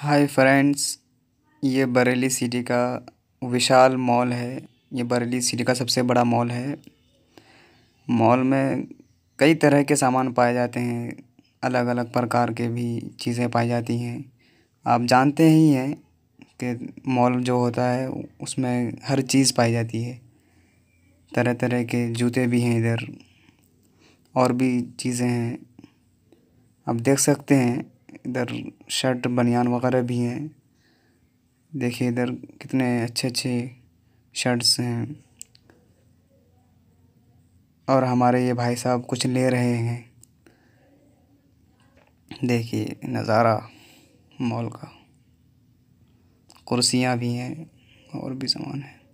hi friends ये Bareilly city का विशाल mall है ये बरेली सिटी का सबसे बड़ा मॉल है मॉल में कई तरह के सामान पाए जाते हैं अलग अलग प्रकार के भी चीज़ें पाई जाती हैं आप जानते ही हैं कि मॉल जो होता है उसमें हर चीज़ पाई जाती है तरह तरह के जूते भी हैं इधर और भी चीज़ें हैं आप देख सकते हैं इधर शर्ट बनियान वगैरह भी हैं देखिए इधर कितने अच्छे अच्छे शर्ट्स हैं और हमारे ये भाई साहब कुछ ले रहे हैं देखिए नज़ारा मॉल का कुर्सियाँ भी हैं और भी सामान है